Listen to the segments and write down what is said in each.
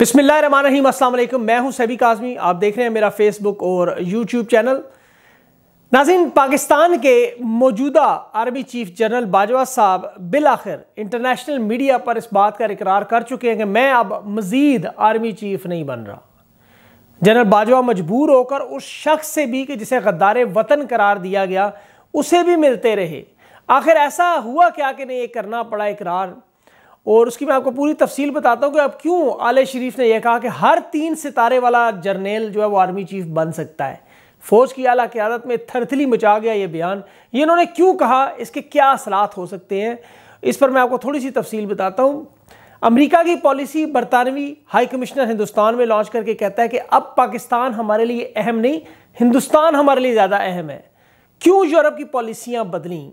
बिसमीम अल्लाम मैं हूं सभी काजमी आप देख रहे हैं मेरा फेसबुक और यूट्यूब चैनल नाजिन पाकिस्तान के मौजूदा आर्मी चीफ जनरल बाजवा साहब बिल आखिर इंटरनेशनल मीडिया पर इस बात का इकरार कर चुके हैं कि मैं अब मज़ीद आर्मी चीफ नहीं बन रहा जनरल बाजवा मजबूर होकर उस शख्स से भी कि जिसे गद्दार वतन करार दिया गया उसे भी मिलते रहे आखिर ऐसा हुआ क्या कि नहीं ये करना पड़ा इकरार और उसकी मैं आपको पूरी तफसील बताता हूँ कि अब क्यों आले शरीफ ने यह कहा कि हर तीन सितारे वाला जर्नेल जो है वो आर्मी चीफ बन सकता है फ़ौज की आला क्यादत में थरथली मचा गया ये बयान ये इन्होंने क्यों कहा इसके क्या असलात हो सकते हैं इस पर मैं आपको थोड़ी सी तफसील बताता हूँ अमरीका की पॉलिसी बरतानवी हाई कमिश्नर हिंदुस्तान में लॉन्च करके कहता है कि अब पाकिस्तान हमारे लिए अहम नहीं हिंदुस्तान हमारे लिए ज़्यादा अहम है क्यों यूरोप की पॉलिसियाँ बदलें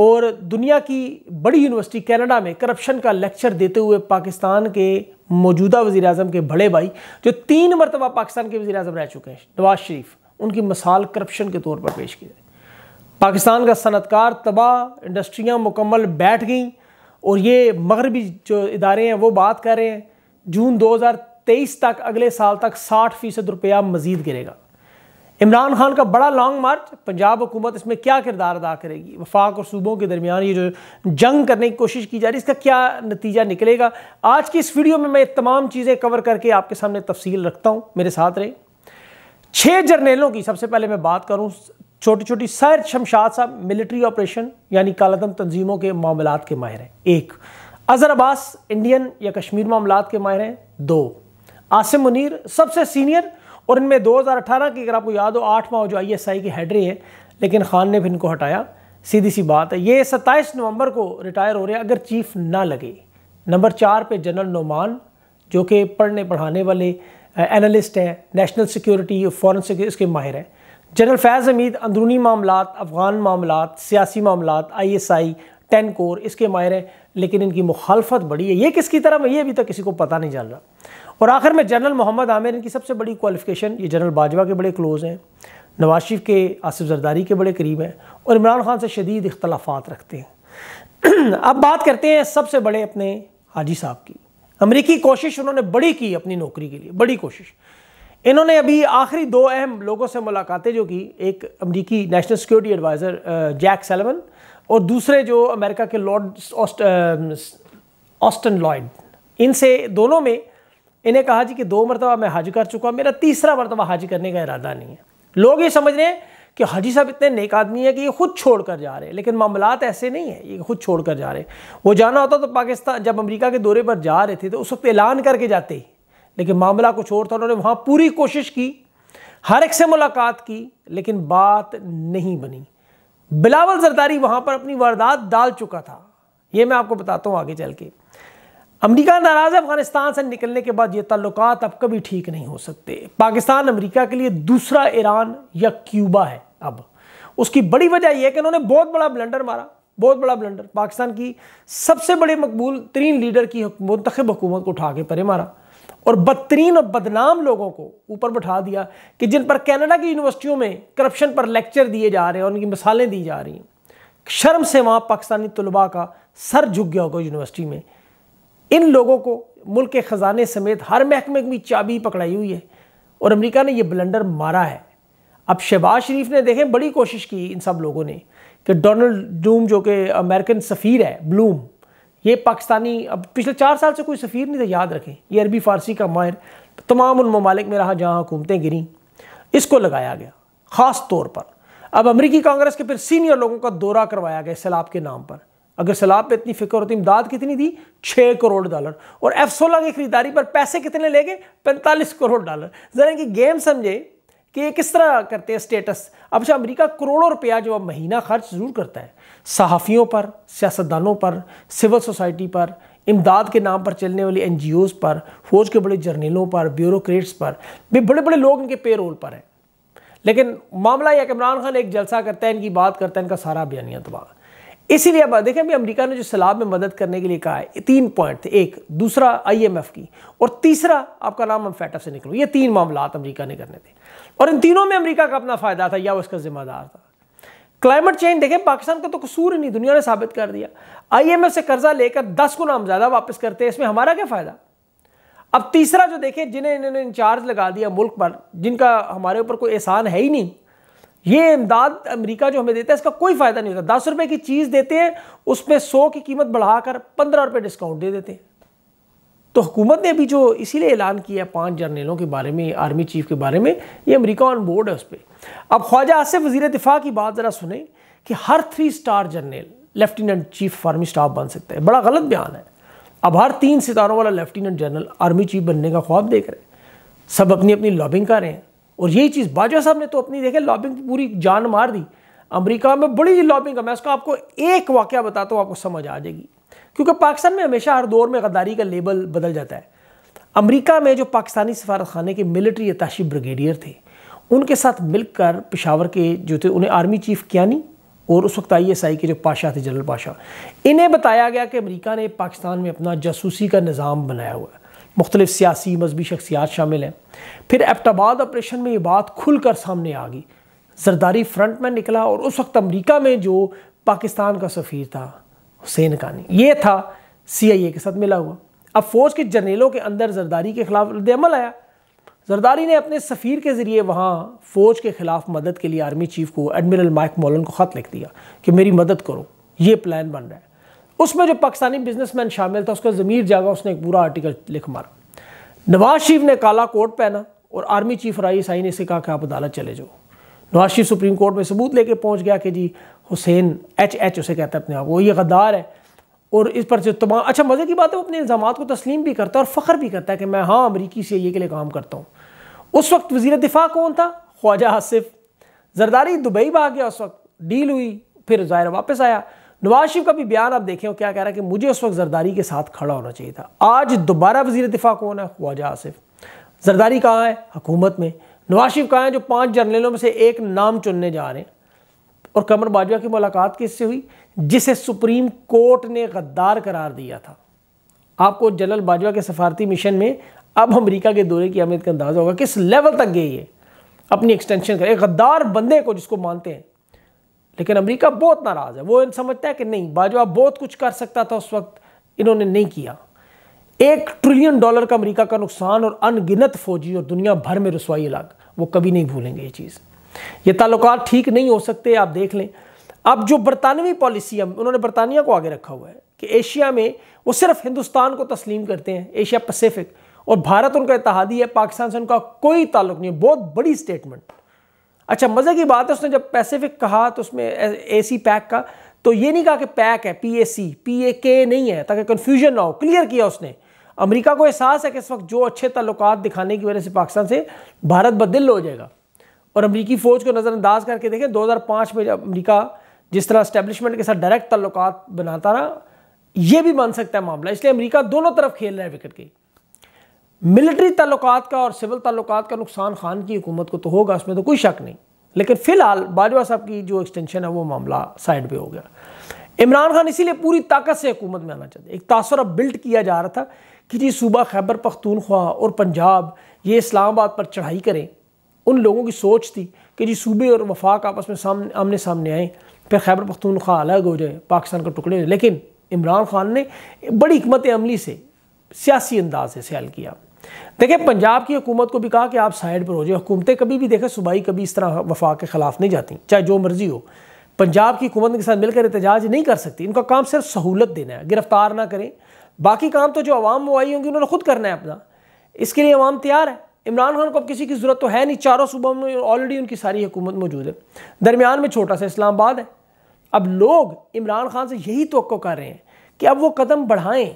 और दुनिया की बड़ी यूनिवर्सिटी कनाडा में करप्शन का लेक्चर देते हुए पाकिस्तान के मौजूदा वजी अजम के बड़े भाई जो तीन मरतबा पाकिस्तान के वजी अजम रह चुके हैं नवाज शरीफ उनकी मिसाल करप्शन के तौर पर पेश की जाए पाकिस्तान का सनतकार तबाह इंडस्ट्रियाँ मुकम्मल बैठ गई और ये मगरबी जो इदारे हैं वो बात कर रहे हैं जून दो हज़ार तेईस तक अगले साल तक साठ फ़ीसद रुपया मज़ीद गिरेगा इमरान खान का बड़ा लॉन्ग मार्च पंजाब हुकूमत इसमें क्या किरदार अदा करेगी वफाक और सूबों के दरमियान ये जो जंग करने की कोशिश की जा रही है इसका क्या नतीजा निकलेगा आज की इस वीडियो में मैं तमाम चीज़ें कवर करके आपके सामने तफसील रखता हूँ मेरे साथ रहे छः जर्नेलों की सबसे पहले मैं बात करूँ छोटी छोटी सैर शमशाद साहब मिलिट्री ऑपरेशन यानी कालादम तंजीमों के मामला के माहिर हैं एक अजहर अब्बास इंडियन या कश्मीर मामला के माहिर हैं दो आसिम मुनीर सबसे सीनियर और इनमें 2018 की अगर आपको याद हो आठ माह जो आईएसआई की हेड रही है लेकिन खान ने भी इनको हटाया सीधी सी बात है ये 27 नवंबर को रिटायर हो रहे हैं अगर चीफ ना लगे नंबर चार पे जनरल नोमान जो कि पढ़ने पढ़ाने वाले एनालिस्ट हैं नेशनल सिक्योरिटी फॉरन सिक्योरिटी इसके माहिर हैं जनरल फैज़ हमीद अंदरूनी मामला अफगान मामला सियासी मामला I S I ten corps इसके माहिर हैं लेकिन इनकी मुखालफत बड़ी है ये किसकी तरफ है ये अभी तक किसी को पता नहीं चल रहा और आखिर में जनरल मोहम्मद आमिर इनकी सबसे बड़ी क्वालिफिकेशन ये जनरल बाजवा के बड़े क्लोज़ हैं नवाज शरीफ के आसिफ जरदारी के बड़े करीब हैं और इमरान खान से शदीद इख्तलाफात रखते हैं अब बात करते हैं सबसे बड़े अपने हाजी साहब की अमरीकी कोशिश उन्होंने बड़ी की अपनी नौकरी के लिए बड़ी कोशिश इन्होंने अभी आखिरी दो अहम लोगों से मुलाकातें जो की एक अमरीकी national security adviser Jake Sullivan और दूसरे जो अमेरिका के लॉर्ड ऑस्टन लॉयड इनसे दोनों में इन्हें कहा जी कि दो मरतबा मैं हज कर चुका हूँ मेरा तीसरा मरतबा हज करने का इरादा नहीं है लोग ये समझ रहे हैं कि हाजी साहब इतने नेक आदमी है कि ये खुद छोड़ कर जा रहे हैं लेकिन मामलात ऐसे नहीं है ये खुद छोड़ कर जा रहे हैं वो जाना होता तो पाकिस्तान जब अमेरिका के दौरे पर जा रहे थे तो उस वक्त ऐलान करके जाते ही लेकिन मामला कुछ और था उन्होंने वहाँ पूरी कोशिश की हर एक से मुलाकात की लेकिन बात नहीं बनी बिलावल जरदारी वहाँ पर अपनी वारदात डाल चुका था ये मैं आपको बताता हूँ आगे चल के अमेरिका नाराज है अफगानिस्तान से निकलने के बाद ये ताल्लुक अब कभी ठीक नहीं हो सकते पाकिस्तान अमेरिका के लिए दूसरा ईरान या क्यूबा है अब उसकी बड़ी वजह यह कि उन्होंने बहुत बड़ा ब्लंडर मारा बहुत बड़ा ब्लंडर पाकिस्तान की सबसे बड़े मकबूल तरीन लीडर की मुंतब हुकूमत को उठा के परे मारा और बदतरीन और बदनाम लोगों को ऊपर बैठा दिया कि जिन पर कैनेडा की यूनिवर्सिटियों में करप्शन पर लेक्चर दिए जा रहे हैं उनकी मिसालें दी जा रही हैं शर्म से वहाँ पाकिस्तानी तलबा का सर झुक गया होगा यूनिवर्सिटी में इन लोगों को मुल्क के ख़जाने समेत हर महकमे की चाबी पकड़ाई हुई है और अमेरिका ने यह ब्लेंडर मारा है अब शहबाज शरीफ ने देखें बड़ी कोशिश की इन सब लोगों ने कि डोनल्ड डूम जो कि अमेरिकन सफ़ीर है ब्लूम ये पाकिस्तानी अब पिछले चार साल से कोई सफ़ीर नहीं था याद रखें ये अरबी फ़ारसी का माहिर तो तमाम उन ममालिक में रहा जहाँ हुकूमतें गिरी इसको लगाया गया ख़ास तौर पर अब अमरीकी कांग्रेस के फिर सीनियर लोगों का दौरा करवाया गया सैलाब के नाम पर अगर सलाब पे इतनी फिक्र होती तो इमदाद कितनी दी छः करोड़ डॉलर और एफ सोलह की खरीदारी पर पैसे कितने ले गए पैंतालीस करोड़ डॉलर ज़रा कि गेम समझे कि ये किस तरह करते हैं स्टेटस अब अच्छा अमेरिका करोड़ों रुपया जो अब महीना खर्च ज़रूर करता है सहाफ़ियों पर सियासतदानों पर सिविल सोसाइटी पर इमदाद के नाम पर चलने वाली एन पर फ़ौज के बड़े जर्नलों पर ब्यूरोट्स पर भी बड़े बड़े लोग इनके पे रोल पर हैं लेकिन मामला यह कि इमरान खान एक जलसा करता है इनकी बात करता है इनका सारा बयानिया दबा इसीलिए अब देखें अभी अमेरिका ने जो सैलाब में मदद करने के लिए कहा है तीन पॉइंट थे एक दूसरा आईएमएफ की और तीसरा आपका नाम हम फैटअप से निकलो ये तीन मामला अमेरिका ने करने थे और इन तीनों में अमेरिका का अपना फ़ायदा था या वो इसका जिम्मेदार था क्लाइमेट चेंज देखें पाकिस्तान का तो कसूर ही नहीं दुनिया ने साबित कर दिया आईएमएफ से कर्जा लेकर दस गुना हम ज़्यादा वापस करते हैं इसमें हमारा क्या फ़ायदा अब तीसरा जो देखें जिन्हें इन्होंने इंचार्ज लगा दिया मुल्क पर जिनका हमारे ऊपर कोई एहसान है ही नहीं ये इमदाद अमेरिका जो हमें देता है इसका कोई फ़ायदा नहीं होता दस रुपये की चीज़ देते हैं उसमें सौ की कीमत बढ़ाकर पंद्रह रुपये डिस्काउंट दे देते हैं तो हुकूमत ने भी जो इसीलिए ऐलान किया है पाँच जर्नलों के बारे में आर्मी चीफ के बारे में ये अमेरिका ऑन बोर्ड है उस पर अब ख्वाजा आसिफ वजीर दिफा की बात ज़रा सुने कि हर three star general lieutenant chief army staff बन सकता है बड़ा गलत बयान है अब हर तीन सितारों वाला लेफ्टिनेंट जनरल आर्मी चीफ बनने का ख्वाब देख रहे हैं सब अपनी अपनी लॉबिंग कर रहे हैं और यही चीज़ बाजवा साहब ने तो अपनी देखे लॉबिंग पूरी जान मार दी अमेरिका में बड़ी लॉबिंग है मैं उसका आपको एक वाक्य बताता हूँ आपको समझ आ जाएगी क्योंकि पाकिस्तान में हमेशा हर दौर में गद्दारी का लेबल बदल जाता है अमरीका में जो पाकिस्तानी सफारत खाने के मिलिट्री अताशी ब्रिगेडियर थे उनके साथ मिलकर पिशावर के जो थे उन्हें आर्मी चीफ कियानी और उस वक्त आई के जो पाशा थे जनरल पाशा इन्हें बताया गया कि अमेरिका ने पाकिस्तान में अपना जासूसी का निज़ाम बनाया हुआ है मुख्तलिफ सियासी मजहबी शख्सियात शामिल हैं फिर एबटाबाद ऑपरेशन में ये बात खुल कर सामने आ गई जरदारी फ्रंट में निकला और उस वक्त अमरीका में जो पाकिस्तान का सफ़ीर था हुसैन कानी ये था सी आई ए के साथ मिला हुआ अब फ़ौज के जर्नेलों के अंदर जरदारी के खिलाफ रद्दमल आया जरदारी ने अपने सफ़ीर के ज़रिए वहाँ फ़ौज के ख़िलाफ़ मदद के लिए आर्मी चीफ़ को एडमिरल माइक मोलन को ख़त लिख दिया कि मेरी मदद करो ये प्लान बन रहा है उसमें जो पाकिस्तानी बिजनेसमैन शामिल था उसका ज़मीर जागा उसने एक पूरा आर्टिकल लिख मारा नवाज शरीफ ने काला कोट पहना और आर्मी चीफ राई साई ने इसे कहा कि आप अदालत चले जाओ नवाज शरीफ सुप्रीम कोर्ट में सबूत लेके पहुंच गया कि जी हुसैन एच एच उसे कहता है अपने आप वो ये गद्दार है और इस पर से तमाम अच्छा मज़े की बात है वो अपने इल्ज़ाम को तस्लीम भी करता है और फ़ख्र भी करता है कि मैं हाँ अमरीकी से ये के लिए काम करता हूँ उस वक्त वजीर दिफा कौन था ख्वाजा आसिफ जरदारी दुबई आ गया उस वक्त डील हुई फिर ज़ाहिर वापस आया नवाज शरीफ का भी बयान आप देखें क्या कह रहा है कि मुझे उस वक्त जरदारी के साथ खड़ा होना चाहिए था आज दोबारा वजीर दिफा कौन है ख्वाजा आसिफ जरदारी कहाँ है हुकूमत में नवाज शरीफ कहाँ है जो पाँच जर्नलों में से एक नाम चुनने जा रहे हैं और कमर बाजवा की मुलाकात किससे हुई जिसे सुप्रीम कोर्ट ने गद्दार करार दिया था आपको जनरल बाजवा के सफारती मिशन में अब अमरीका के दौरे की अहमियत का अंदाज़ा होगा किस लेवल तक गई है अपनी एक्सटेंशन का एक गद्दार बंदे को जिसको मानते हैं लेकिन अमेरिका बहुत नाराज़ है वो इन समझता है कि नहीं बाजवा बहुत कुछ कर सकता था उस वक्त इन्होंने नहीं किया एक ट्रिलियन डॉलर का अमेरिका का नुकसान और अनगिनत फौजी और दुनिया भर में रसवाई अलग वो कभी नहीं भूलेंगे ये चीज़ ये ताल्लुक ठीक नहीं हो सकते आप देख लें अब जो बरतानवी पॉलिसी है उन्होंने बरतानिया को आगे रखा हुआ है कि एशिया में वो सिर्फ हिंदुस्तान को तस्लीम करते हैं एशिया पैसिफिक और भारत उनका इतिहादी है पाकिस्तान से उनका कोई ताल्लुक नहीं है बहुत बड़ी स्टेटमेंट अच्छा मज़े की बात है उसने जब पैसिफिक कहा तो उसमें ए सी पैक का तो ये नहीं कहा कि पैक है P A C P A के नहीं है ताकि कन्फ्यूजन ना हो क्लियर किया उसने अमेरिका को एहसास है कि इस वक्त जो अच्छे ताल्लुक दिखाने की वजह से पाकिस्तान से भारत बदल हो जाएगा और अमरीकी फ़ौज को नज़रअंदाज करके देखें दो हज़ार पाँच में अमरीका जिस तरह स्टैब्लिशमेंट के साथ डायरेक्ट ताल्लुक बनाता रहा ये भी बन सकता है मामला इसलिए अमरीका दोनों तरफ खेल रहा है विकेट की मिलिट्री तल्लुकात का और सिविल तल्लुकात का नुकसान खान की हुकूमत को तो होगा उसमें तो कोई शक नहीं लेकिन फ़िलहाल बाजवा साहब की जो एक्सटेंशन है वो मामला साइड पे हो गया इमरान खान इसीलिए पूरी ताकत से हुकूमत में आना चाहते एक तासर अब बिल्ड किया जा रहा था कि जी सूबा खैबर पख्तूनख्वा और पंजाब ये इस्लामाबाद पर चढ़ाई करें उन लोगों की सोच थी कि जी सूबे और वफाक आपस में सामने आमने सामने आए फिर खैबर पख्तूनख्वा अलग हो जाए पाकिस्तान का टुकड़े लेकिन इमरान खान ने बड़ी हमत अमली से सियासी अंदाज से सैल किया देखिए पंजाब की हुकूमत को भी कहा कि आप साइड पर हो जाए हुकूमतें कभी भी देखें सूबाई कभी इस तरह वफा के ख़िलाफ़ नहीं जाती चाहे जो मर्ज़ी हो पंजाब की हुकूमत के साथ मिलकर एहतजाज नहीं कर सकती इनका काम सिर्फ सहूलत देना है गिरफ़्तार ना करें बाकी काम तो जो आवाम वो आई होंगी उन्होंने खुद करना है अपना इसके लिए आवाम तैयार है इमरान खान को अब किसी की ज़रूरत तो है नहीं चारों सूबों में ऑलरेडी उनकी सारी हुकूमत मौजूद है दरमियान में छोटा सा इस्लामाबाद है अब लोग इमरान खान से यही तो कर रहे हैं कि अब वो कदम बढ़ाएं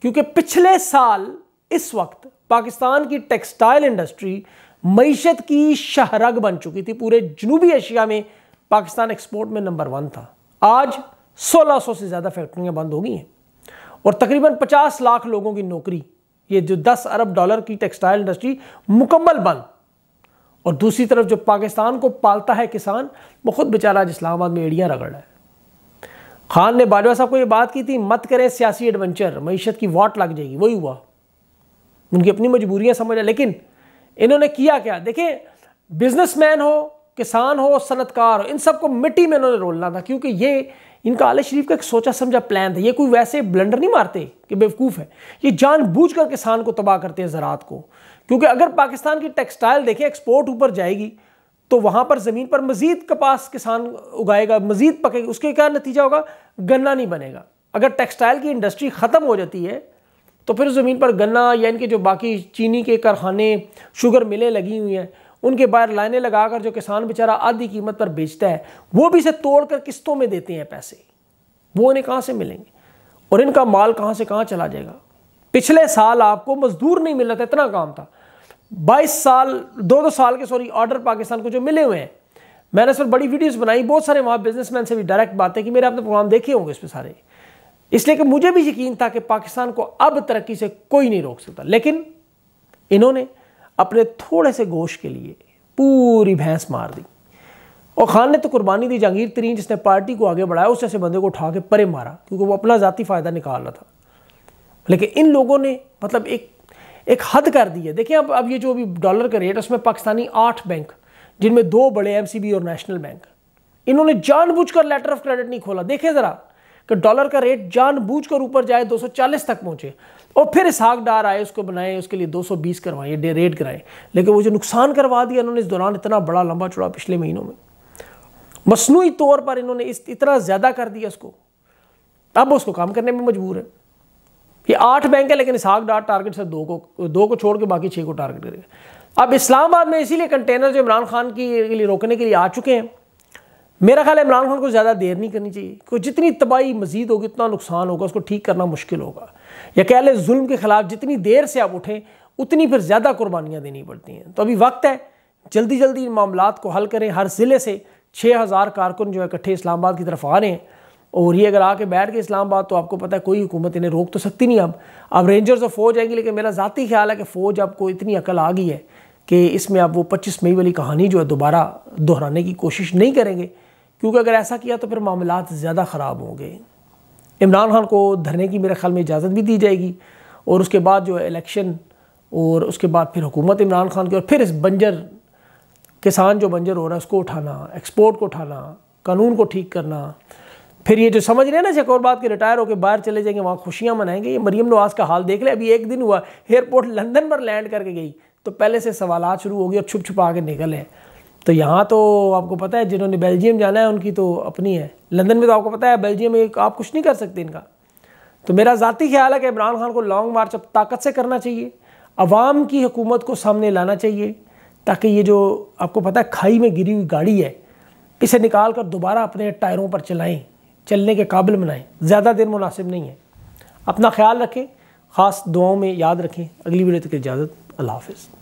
क्योंकि पिछले साल इस वक्त पाकिस्तान की टेक्सटाइल इंडस्ट्री मीशत की शहरग बन चुकी थी पूरे जनूबी एशिया में पाकिस्तान एक्सपोर्ट में नंबर वन था आज 1600 से ज़्यादा फैक्ट्रियाँ बंद हो गई हैं और तकरीबन 50 लाख लोगों की नौकरी ये जो 10 अरब डॉलर की टेक्सटाइल इंडस्ट्री मुकम्मल बंद और दूसरी तरफ जो पाकिस्तान को पालता है किसान वो खुद बेचारा आज इस्लामाबाद में एड़ियाँ रगड़ रहा है खान ने बाजवा साहब को ये बात की थी मत करें सियासी एडवेंचर मीशत की वाट लग जाएगी वही हुआ उनकी अपनी मजबूरियाँ समझ आए लेकिन इन्होंने किया क्या देखिए बिजनेसमैन हो किसान हो सनतकार हो इन सबको मिट्टी में इन्होंने रोलना था क्योंकि ये इनका आले शरीफ का एक सोचा समझा प्लान था ये कोई वैसे ब्लंडर नहीं मारते कि बेवकूफ़ है ये जानबूझकर किसान को तबाह करते हैं ज़रात को क्योंकि अगर पाकिस्तान की टेक्सटाइल देखें एक्सपोर्ट ऊपर जाएगी तो वहाँ पर ज़मीन पर मज़ीद कपास किसान उगाएगा मज़ीद पकेगा उसके क्या नतीजा होगा गन्ना नहीं बनेगा अगर टेक्सटाइल की इंडस्ट्री ख़त्म हो जाती है तो फिर उस ज़मीन पर गन्ना या इनके जो बाकी चीनी के कारखाने शुगर मिलें लगी हुई हैं उनके बाहर लाइनें लगाकर जो किसान बेचारा आधी कीमत पर बेचता है वो भी इसे तोड़कर किस्तों में देते हैं पैसे वो इन्हें कहाँ से मिलेंगे और इनका माल कहाँ से कहाँ चला जाएगा पिछले साल आपको मजदूर नहीं मिल रहा था इतना काम था बाईस साल दो दो साल के सॉरी ऑर्डर पाकिस्तान को जो मिले हुए हैं मैंने इस पर बड़ी वीडियोज़ बनाई बहुत सारे वहाँ मैन से भी डायरेक्ट बातें कि मेरे आपने प्रोग्राम देखे होंगे इस पर सारे इसलिए कि मुझे भी यकीन था कि पाकिस्तान को अब तरक्की से कोई नहीं रोक सकता लेकिन इन्होंने अपने थोड़े से गोश के लिए पूरी भैंस मार दी और खान ने तो कुर्बानी दी जहांगीर तरीन जिसने पार्टी को आगे बढ़ाया उस ऐसे बंदे को उठा के परे मारा क्योंकि वो अपना ज़ाती फ़ायदा निकाल रहा था लेकिन इन लोगों ने मतलब एक एक हद कर दी है देखिए अब अब ये जो अभी डॉलर का रेट उसमें पाकिस्तानी आठ बैंक जिनमें दो बड़े एमसीबी और नेशनल बैंक इन्होंने जानबूझकर लेटर ऑफ क्रेडिट नहीं खोला देखें ज़रा कि डॉलर का रेट जानबूझकर ऊपर जाए 240 तक पहुंचे और फिर इसहाक डार आए उसको बनाए उसके लिए 220 करवाए डे रेट कराए लेकिन वो जो नुकसान करवा दिया इन्होंने इस दौरान इतना बड़ा लंबा चौड़ा पिछले महीनों में मसनू तौर पर इन्होंने इस इतना ज़्यादा कर दिया उसको अब उसको काम करने में मजबूर है ये आठ बैंक है लेकिन इसहाक डार टारगेट से दो को दो को छोड़ के बाकी छः को टारगेट करेगा अब इस्लामाबाद में इसीलिए कंटेनर जो इमरान खान की लिए रोकने के लिए आ चुके हैं मेरा ख्याल इमरान खान को ज़्यादा देर नहीं करनी चाहिए क्योंकि जितनी तबाही मजीद होगी उतना नुकसान होगा उसको ठीक करना मुश्किल होगा या कह लें जुल्म के ख़िलाफ़ जितनी देर से आप उठें उतनी फिर ज़्यादा कुर्बानियाँ देनी पड़ती हैं तो अभी वक्त है जल्दी जल्दी इन मामला को हल करें हर ज़िले से छः हज़ार कारकुन जो है इकट्ठे इस्लामाबाद की तरफ आ रहे हैं और ये अगर आके बैठ गए इस्लामाबाद तो आपको पता है कोई हुकूमत इन्हें रोक तो सकती नहीं अब अब रेंजर्स और फौज आएंगी लेकिन मेरा ज़ाती ख्याल है कि फ़ौज आपको इतनी अकल आ गई है कि इसमें आप वो पच्चीस मई वाली कहानी जो है दोबारा दोहराने की कोशिश नहीं करेंगे क्योंकि अगर ऐसा किया तो फिर मामला ज़्यादा ख़राब होंगे इमरान खान को धरने की मेरे ख्याल में इजाज़त भी दी जाएगी और उसके बाद जो इलेक्शन और उसके बाद फिर हुकूमत इमरान खान की और फिर इस बंजर किसान जो बंजर हो रहा है उसको उठाना एक्सपोर्ट को उठाना कानून को ठीक करना फिर ये जो समझ रहे हैं ना बात के रिटायर होकर बाहर चले जाएंगे वहाँ खुशियाँ मनाएंगे ये मरीम नवाज़ का हाल देख ले अभी एक दिन हुआ एयरपोर्ट लंदन पर लैंड करके गई तो पहले से सवाल शुरू हो गए और छुप छुपा के निकले तो यहाँ तो आपको पता है जिन्होंने बेल्जियम जाना है उनकी तो अपनी है लंदन में तो आपको पता है बेल्जियम एक आप कुछ नहीं कर सकते इनका तो मेरा ज़ाती ख्याल है कि इमरान खान को लॉन्ग मार्च अब ताकत से करना चाहिए अवाम की हुकूमत को सामने लाना चाहिए ताकि ये जो आपको पता है खाई में गिरी हुई गाड़ी है इसे निकाल कर दोबारा अपने टायरों पर चलाएं चलने के काबिल बनाएँ ज़्यादा देर मुनासिब नहीं है अपना ख्याल रखें ख़ास दुआओं में याद रखें अगली वीडियो तक इजाज़त अल्लाह हाफिज़